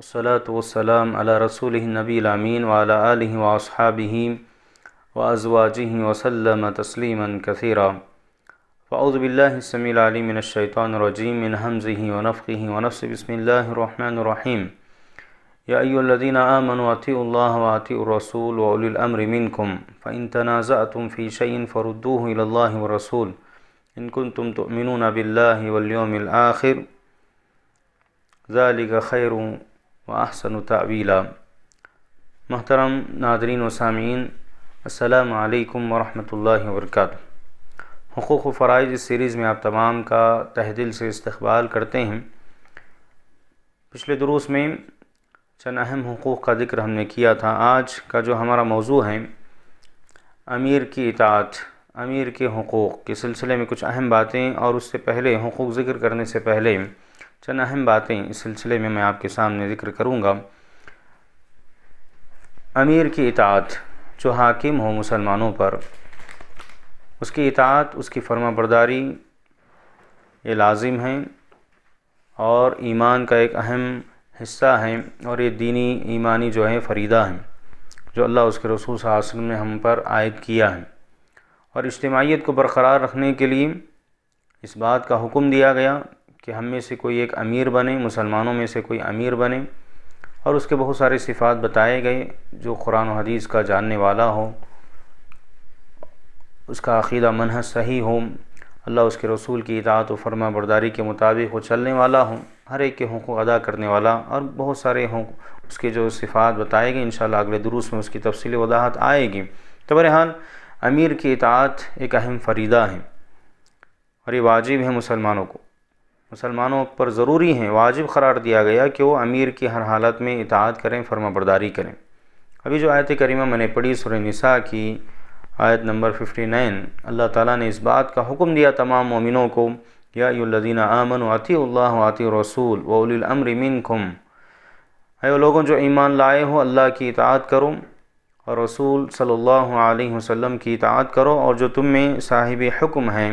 والصلاة والسلام على رسوله النبي الأمين وعلى آله وأصحابه وأزواجه وسلم تسليما كثيرا فأعوذ بالله السميع العليم من الشيطان الرجيم من همزه ونفخه ونفسه بسم الله الرحمن الرحيم يا أيها الذين آمنوا أطيعوا الله وأطيعوا الرسول وأولي الأمر منكم فإن تنازعتم في شيء فردوه إلى الله والرسول إن كنتم تؤمنون بالله واليوم الآخر ذلك خير वाहसन तवीला मोहतरम नादरीन वसामीन अल्लाम वरहमल वर्क हकूक़ फ़रज़ इस सीरीज़ में आप तमाम का तहदिल से इस्तबाल करते हैं पिछले दुरूस में चंद अहम हकूक़ का जिक्र हमने किया था आज का जो हमारा मौजू है अमीर की इतात अमीर के हकूक़ के सिलसिले में कुछ अहम बातें और उससे पहले हकूक़ ज़िक्र करने से पहले चंद अहम बातें इस सिलसिले में मैं आपके सामने ज़िक्र करूँगा अमीर की इतात जो हाकिम हो मुसलमानों पर उसकी इतात उसकी फर्मा बरदारी ये लाजिम है और ईमान का एक अहम हिस्सा है और ये दीनी ईमानी जो है फरीदा हैं जो अल्लाह उसके रसूल हासिल में हम पर आयद किया है और इज्तमीत को बरकरार रखने के लिए इस बात का हुक्म दिया गया कि हम में से कोई एक अमीर बने मुसलमानों में से कोई अमीर बने और उसके बहुत सारे सिफ़ात बताए गए जो कुरान हदीस का जानने वाला हो उसका अकीदा मनह सही हो अल्लाह उसके रसूल की इतात व फरमा बरदारी के मुताबिक वो चलने वाला हो हर एक के हक़ूक अदा करने वाला और बहुत सारे हों उसके जो सिफ़ात बताए गए इन अगले दुरूस में उसकी तफसील वजाहत आएगी तो बहरहाल अमीर की इतात एक अहम फरीदा है और ये वाजिब है मुसलमानों को मुसलमानों पर ज़रूरी हैं वाजिब करार दिया गया कि वो अमीर की हर हालत में इतात करें फर्मा बरदारी करें अभी जो आयत करीमा मैंने पढ़ी सुर निसा की आयत नंबर 59 अल्लाह ताला ने इस बात का हुक्म दिया तमाम मोमिनों को यादीना आमन आती अल्लाह आती रसूल वउलमर मिन खुम अयो लोगों जो ईमान लाए हो अल्लाह की इतात करो और रसूल सल्ला वसम की इतात करो और जो तुम में साहिब हुक्म हैं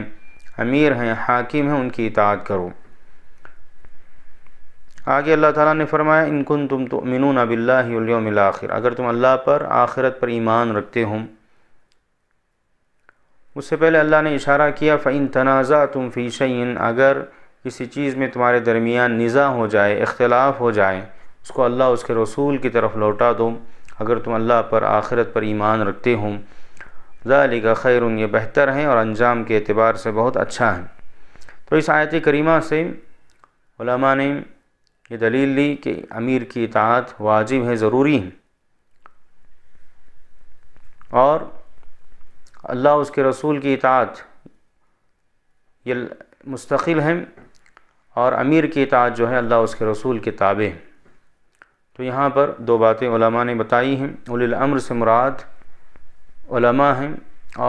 अमीर हैं हाकिम हैं उनकी इतात करो आगे अल्लाह ताला ने फरमाया इनकुन तुम तो मिनू अबिल्लामिल आखिर अगर तुम अल्लाह पर आखिरत पर ईमान रखते हो उससे पहले अल्लाह ने इशारा किया फ़ैन तनाज़ा तुम फ़ी शैन अगर किसी चीज़ में तुम्हारे दरमियान निज़ा हो जाए इख्तलाफ हो जाए उसको अल्लाह उसके रसूल की तरफ लौटा दो अगर तुम अल्लाह पर आखिरत पर ईमान रखते हो ज़ाली का खैर ये बेहतर हैं और अंजाम के अतबार से बहुत अच्छा है तो इस आयत करीमा से ने ये दलील ली कि अमीर की इतात वाजिब है ज़रूरी है और अल्लाह उसके रसूल की इतात ये मुस्तकिल हैं और अमीर की इतात जो है अल्लाह उसके रसूल के ताबे हैं तो यहाँ पर दो बातें उलमा ने बताई हैं उलमर से मुराद उलमा हैं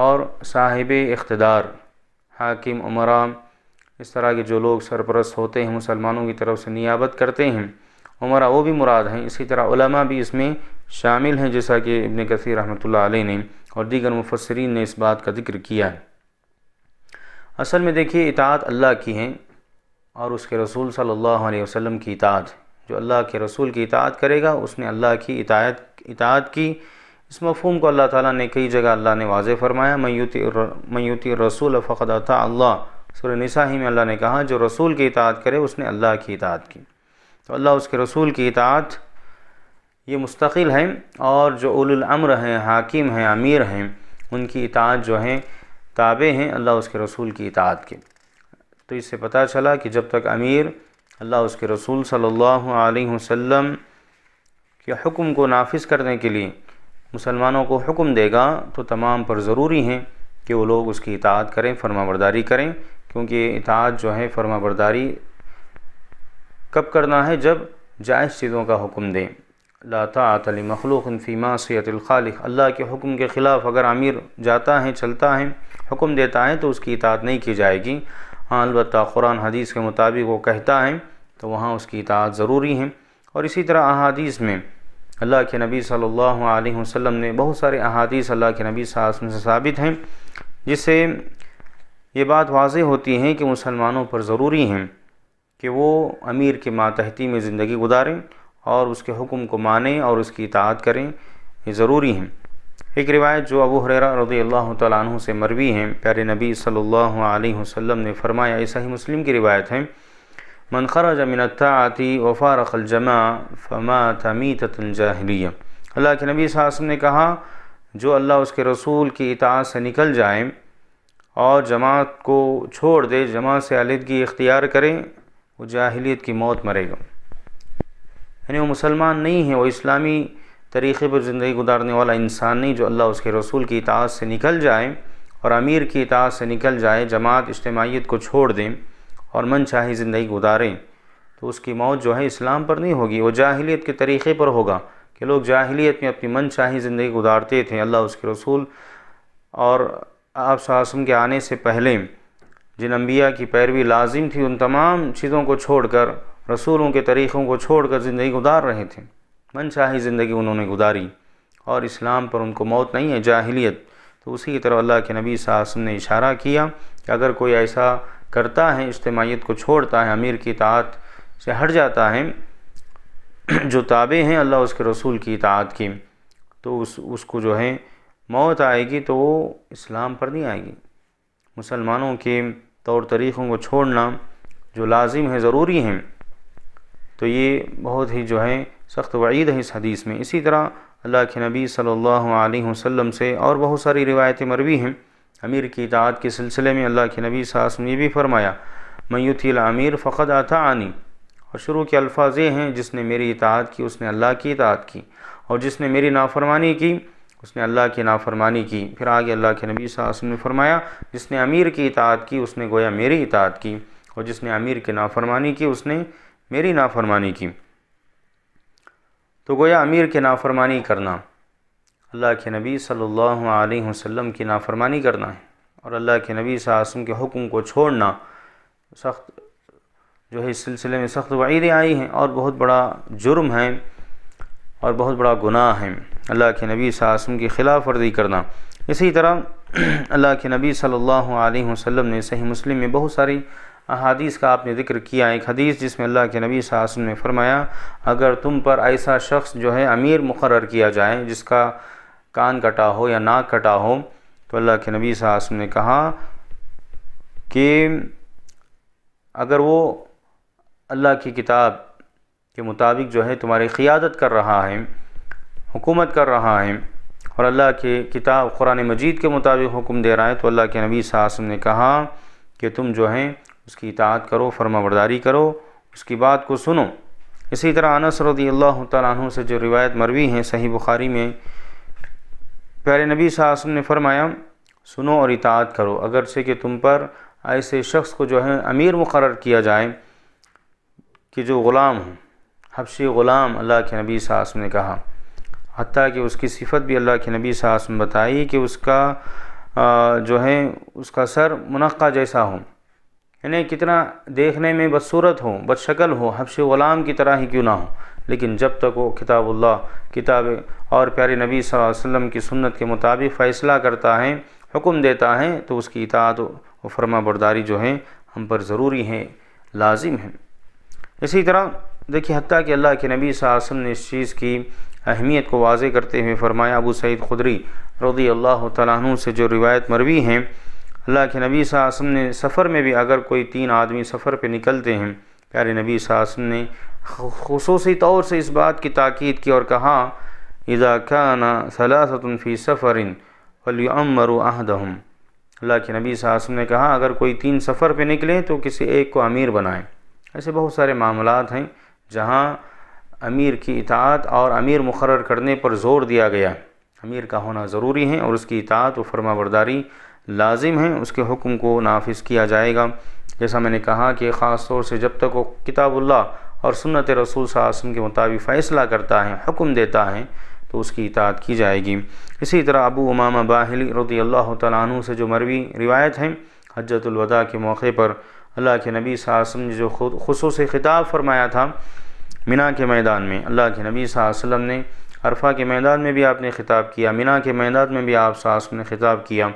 और साहिब इख्तदार हाकिम उमराम इस तरह के जो लोग सरपरस्त होते हैं मुसलमानों की तरफ से नियाबत करते हैं उमरा वो भी मुराद हैं इसी तरह उलमा भी इसमें शामिल हैं जैसा कि इबन कसी रहमत ने और दीगर मुफसरीन ने इस बात का जिक्र किया है असल में देखिए इतात अल्लाह की है और उसके रसूल सल्लल्लाहु अलैहि वसल्लम की इतात जो अल्लाह के रसूल की इतात करेगा उसने अल्लाह की इतायत इतात की इस मफहम को अल्लाह ताला ने कई जगह अल्लाह ने वाज फरमाया मयूती मयूती रसूल फ़क़द अता अल्लाह सुर नसाही में अल्लाह ने कहा जो रसूल की इतात करे उसने अल्लाह की इतात की तो अल्लाह उसके रसूल की इतात ये मुस्तकिल हैं और जो उलमर हैं हाकिम हैं अमीर हैं उनकी इतात जो हैं ताबे हैं अल्लाह उसके रसूल की इतात के तो इससे पता चला कि जब तक अमीर अल्लाह उसके रसूल सल्ला वसम के हुक्म को नाफिज करने के लिए मुसलमानों को हुक्म देगा तो तमाम पर ज़रूरी हैं कि वो लोग उसकी इतात करें फरमाबरदारी करें क्योंकि इताज जो है फर्मा बरदारी कब करना है जब जायज़ चीज़ों का हुक्म दें लातातली मखलूक़ फ़ीमा अल्लाह के हुक्म के ख़िलाफ़ अगर आमिर जाता है चलता है हुक्म देता है तो उसकी इतात नहीं की जाएगी हाँ अलबत् कुरान हदीस के मुताबिक वो कहता है तो वहाँ उसकी इताद ज़रूरी है और इसी तरह अहादीस में अल्लाह के नबी सल्ला वसम ने बहुत सारे अहादीस अल्लाह के नबी साबित हैं जिससे ये बात वाज होती है कि मुसलमानों पर ज़रूरी हैं कि वो अमीर के मातहती में ज़िंदगी गुजारें और उसके हुक्म को माने और उसकी इतात करें ये ज़रूरी हैं एक रिवायत जो अबू हरेरा रजी अल्लाह तु से मरवी हैं प्यारे नबी सल्लल्लाहु अलैहि वसल्लम ने फरमाया ऐसा ही मुस्लिम की रिवायत है मन खराज रखल जमा फ़मा तमी तजाहलिया अल्लाह के नबी सा ने कहा जो अल्लाह उसके रसूल की इतात से निकल जाए और जमात को छोड़ दे जमात से आलिदगी इख्तियार करें वो जाहिलियत की मौत मरेगा यानी वो मुसलमान नहीं है वो इस्लामी तरीक़े पर ज़िंदगी गुजारने वाला इंसान नहीं जो अल्लाह उसके रसूल की इतात से निकल जाए और अमीर की इतात से निकल जाए जमात इज्तमाहीत को छोड़ दें और मन चाहे ज़िंदगी गुजारें तो उसकी मौत जो है इस्लाम पर नहीं होगी वो जाहिलियत के तरीक़े पर होगा कि लोग जाहिलियत में अपनी मन चाहे ज़िंदगी गुजारते थे अल्लाह उसके रसूल और आप सासम के आने से पहले जिन अम्बिया की पैरवी लाजिम थी उन तमाम चीज़ों को छोड़कर रसूलों के तरीक़ों को छोड़कर ज़िंदगी गुजार रहे थे मनशाही ज़िंदगी उन्होंने गुजारी और इस्लाम पर उनको मौत नहीं है जाहिलियत तो उसी की तरह अल्लाह के नबी सासम ने इशारा किया कि अगर कोई ऐसा करता है इज्तमाहीत को छोड़ता है अमीर की इतात से हट जाता है जो ताबे हैं अल्लाह उसके रसूल की इतात की तो उस उसको जो है मौत आएगी तो वो इस्लाम पर नहीं आएगी मुसलमानों के तौर तरीक़ों को छोड़ना जो लाजिम है ज़रूरी हैं तो ये बहुत ही जो है सख्त वईद है इस हदीस में इसी तरह अल्लाह के नबी सल्लल्लाहु अलैहि वसल्लम से और बहुत सारी रिवायतें मरवी हैं अमीर की इतात के सिलसिले में अल्लाह के नबी सास ने भी फरमाया मयूथी अमीर फ़क़द आता आनी और शुरू के अल्फाज ये हैं जिसने मेरी इतात की उसने अल्लाह की इतात की और जिसने मेरी नाफरमानी की उसने अल्लाह की नाफरमानी की फिर आगे अल्लाह के नबी वसल्लम ने फरमाया जिसने अमीर की इतात की उसने गोया मेरी इतात की और जिसने अमीर की नाफरमानी की उसने मेरी नाफरमानी की तो गोया अमीर की नाफरमानी करना अल्लाह के नबी सल्लल्लाहु अलैहि वसल्लम की नाफरमानी करना है और अल्लाह के नबी सासम के हुक्म को छोड़ना सख्त जो है इस सिलसिले में सख्त वायदे आई हैं और बहुत बड़ा जुर्म है और बहुत बड़ा गुनाह है अल्लाह के नबी सासम की खिलाफ वर्जी करना इसी तरह अल्लाह के नबी सल्लल्लाहु अलैहि वसल्लम ने सही मुस्लिम में बहुत सारी अहादीस का आपने जिक्र किया एक हदीस जिसमें अल्लाह के नबी सासम ने फरमाया अगर तुम पर ऐसा शख्स जो है अमीर मुकर किया जाए जिसका कान कटा हो या नाक कटा हो तो अल्लाह के नबी सासम ने कहा कि अगर वो अल्लाह की किताब के मुताबिक जो है तुम्हारी क़ियादत कर रहा है हुकूमत कर रहा है और अल्लाह के किताब कुरान मजीद के मुताबिक हुक्म दे रहा है तो अल्लाह के नबी सासम ने कहा कि तुम जो है उसकी इतात करो फरमाबरदारी करो उसकी बात को सुनो इसी तरह अनस रदी अल्लाह तु से जो रिवायत मरवी है सही बुखारी में प्यारे नबी सासम ने फरमाया सुनो और इतात करो अगर से कि तुम पर ऐसे शख्स को जो है अमीर मुकर किया जाए कि जो ग़ुलाम हो हबशी ग़ुलाम अल्लाह के नबी सासम ने कहा हती कि उसकी सिफत भी अल्लाह के नबी सासम बताई कि उसका जो है उसका सर मुनक़ा जैसा हो यानी कितना देखने में बदसूरत हो बदशकल हो हबश ग़ुलाम की तरह ही क्यों ना हो लेकिन जब तक वो किताबुल्ला किताब और प्यारे नबी वसल्लम की सुन्नत के मुताबिक फ़ैसला करता है हुक्म देता है तो उसकी इतात व फरमा बरदारी जो है हम पर ज़रूरी है लाजिम है इसी तरह देखिए हती कि अल्लाह के नबी सासम ने इस चीज़ की अहमियत को वाजे करते हुए फरमाया अबू सईद खुदरी रदी अल्लाह तु से जो रिवायत मरवी हैं अल्लाह के नबी सासम ने सफ़र में भी अगर कोई तीन आदमी सफ़र पर निकलते हैं प्यारे नबी सासम ने खसूस तौर से इस बात की ताक़द की और कहा इज़ा खाना सलासतफ़ी सफ़रिन फलमर हम अल्लाह के नबी सासम ने कहा अगर कोई तीन सफ़र पर निकलें तो किसी एक को अमीर बनाएँ ऐसे बहुत सारे मामला हैं जहाँ अमीर की इतात और अमीर मुकर करने पर ज़ोर दिया गया अमीर का होना ज़रूरी है और उसकी इतात व फरमाबरदारी लाजिम है उसके हुक्म को नाफिज किया जाएगा जैसा मैंने कहा कि ख़ास तौर से जब तक वो किताबुल्ला और सुन्नत रसूल सासम के मुताबिक फ़ैसला करता है हुक्म देता है तो उसकी इतात की जाएगी इसी तरह अबू उमामा बाहली रदी अल्लाह तु से जो मरवी रिवायत है हजतुलवदा के मौके पर अल्लाह के नबी वसम ने जो खुद खसूस ख़िताब फरमाया था मिना के मैदान में अल्लाह के नबी वसम ने अरफा के मैदान में भी आपने ख़िताब किया मिना के मैदान में भी आप सास ने ख़िताब किया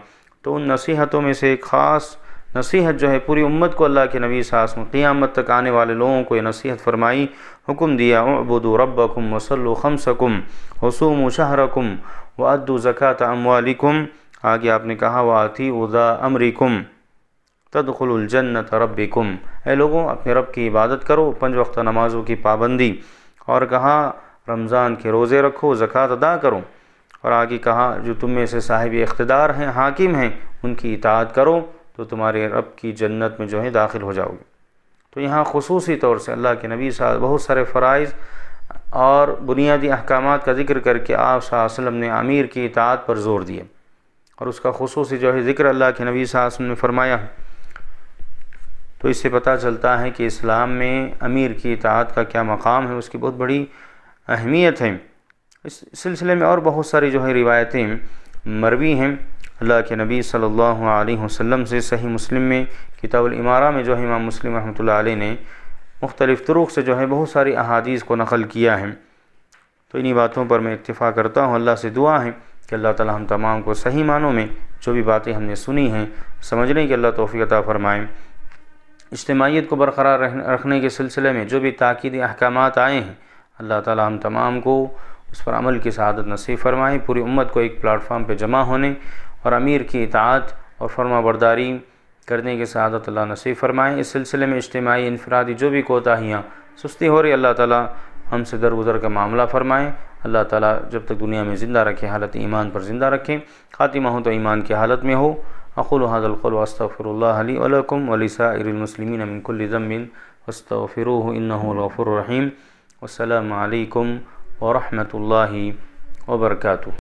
तो उन नसीहतों में से एक ख़ास नसीहत जो है पूरी उम्मत को अल्लाह के नबी सास क़ियामत तक आने वाले लोगों को यह नसीहत फरमाई हुक्म दिया अबुद रबकुम वसल खम सकम हसूम शहरकुम व ज़क़़त अमवालिकुम आगे आपने कहा वाती उदा अमरिकुम तदखलजन्नत रब्बिकुम ए लोगों अपने रब की इबादत करो पंज वक्त नमाज़ों की पाबंदी और कहा रमज़ान के रोज़े रखो ज़क़़त अदा करो और आगे कहा जो तुम में से साहिब इकतदार हैं हाकिम हैं उनकी इतात करो तो तुम्हारे रब की जन्नत में जो है दाखिल हो जाओगे तो यहाँ खसूस तौर से अल्लाह के नबी साहब बहुत सारे फ़रज़ और बुनियादी अहकाम का जिक्र करके आप वसम ने आमिर की इतात पर ज़ोर दिया और उसका खसूस जो है ज़िक्र अल्लाह के नबी साहब ने फरमाया है तो इससे पता चलता है कि इस्लाम में अमीर की इतात का क्या मकाम है उसकी बहुत बड़ी अहमियत है इस सिलसिले में और बहुत सारी जो है रिवायतें मरवी हैं अल्लाह के नबी सल्लल्लाहु अलैहि वसल्लम से सही मुस्लिम में किताबुल इमारा में जो है इमाम मुस्लिम रहमतुल्लाह अलैह ने मुख्तलिफ़ तुरुक़ से जो है बहुत सारी अहादीस को नकल किया है तो इन्हीं बातों पर मैं इतफ़ा करता हूँ अल्लाह से दुआ है कि अल्लाह ताला हम तमाम को सही मानों में जो भी बातें हमने सुनी हैं समझने की अल्लाह तोफ़ी अता फ़रमाएँ इज्तमाहीत को बरकरार रखने के सिलसिले में जो भी ताक़दी अहकाम आए हैं अल्लाह ताला हम तमाम को उस पर अमल की शहादत नसीब फरमाएँ पूरी उम्मत को एक प्लेटफार्म पर जमा होने और अमीर की इतात और फर्मा बरदारी करने की शहादत अल्लाह नसीब फरमाएँ इस सिलसिले में इज्तमाही इनफरादी जो भी कोताहियाँ सुस्ती हो रही अल्लाह से हमसे दरगुजर का मामला फ़रमाएँ अल्लाह ताली जब तक दुनिया में ज़िंदा रखें हालत ईमान पर ज़िंदा रखें ख़ातिमा हो तो ईमान की हालत में हो أقول هذا القول وأستغفر الله لي ولكم ولسائر المسلمين من كل ذنب فاستغفروه إنه الغفور الرحيم والسلام عليكم ورحمة الله وبركاته